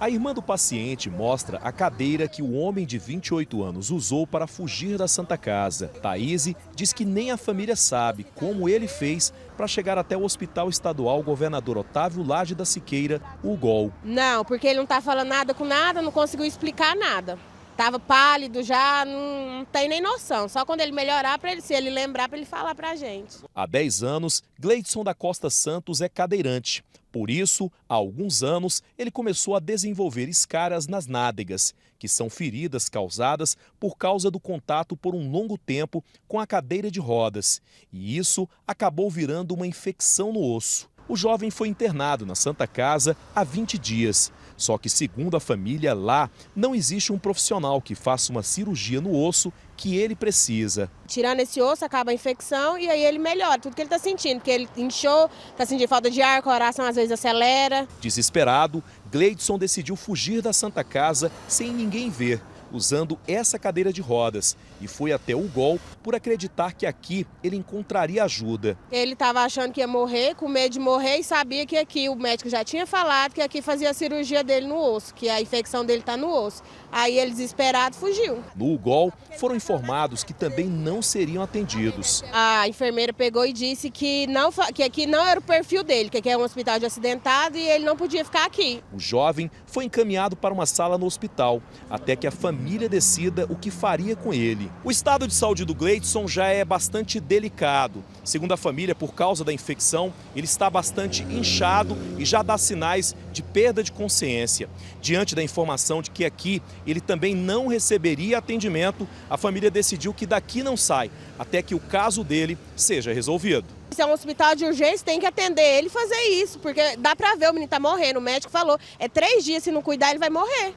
A irmã do paciente mostra a cadeira que o homem de 28 anos usou para fugir da Santa Casa. Thaís diz que nem a família sabe como ele fez para chegar até o Hospital Estadual Governador Otávio Laje da Siqueira, o GOL. Não, porque ele não está falando nada com nada, não conseguiu explicar nada. Tava pálido já, não, não tem nem noção. Só quando ele melhorar, para ele, se ele lembrar, para ele falar para a gente. Há 10 anos, Gleidson da Costa Santos é cadeirante. Por isso, há alguns anos, ele começou a desenvolver escaras nas nádegas, que são feridas causadas por causa do contato por um longo tempo com a cadeira de rodas. E isso acabou virando uma infecção no osso. O jovem foi internado na Santa Casa há 20 dias. Só que, segundo a família, lá não existe um profissional que faça uma cirurgia no osso que ele precisa. Tirando esse osso, acaba a infecção e aí ele melhora tudo que ele está sentindo, porque ele inchou, está sentindo falta de ar, o coração às vezes acelera. Desesperado, Gleidson decidiu fugir da Santa Casa sem ninguém ver usando essa cadeira de rodas e foi até o gol por acreditar que aqui ele encontraria ajuda. Ele estava achando que ia morrer, com medo de morrer e sabia que aqui o médico já tinha falado que aqui fazia a cirurgia dele no osso, que a infecção dele está no osso. Aí ele desesperado fugiu. No gol foram informados que também não seriam atendidos. A enfermeira pegou e disse que não que aqui não era o perfil dele, que aqui é um hospital de acidentado e ele não podia ficar aqui. O jovem foi encaminhado para uma sala no hospital, até que a família família decida o que faria com ele. O estado de saúde do Gleidson já é bastante delicado. Segundo a família, por causa da infecção, ele está bastante inchado e já dá sinais de perda de consciência. Diante da informação de que aqui ele também não receberia atendimento, a família decidiu que daqui não sai até que o caso dele seja resolvido. Se é um hospital de urgência, tem que atender ele e fazer isso, porque dá para ver, o menino tá morrendo. O médico falou, é três dias, se não cuidar, ele vai morrer.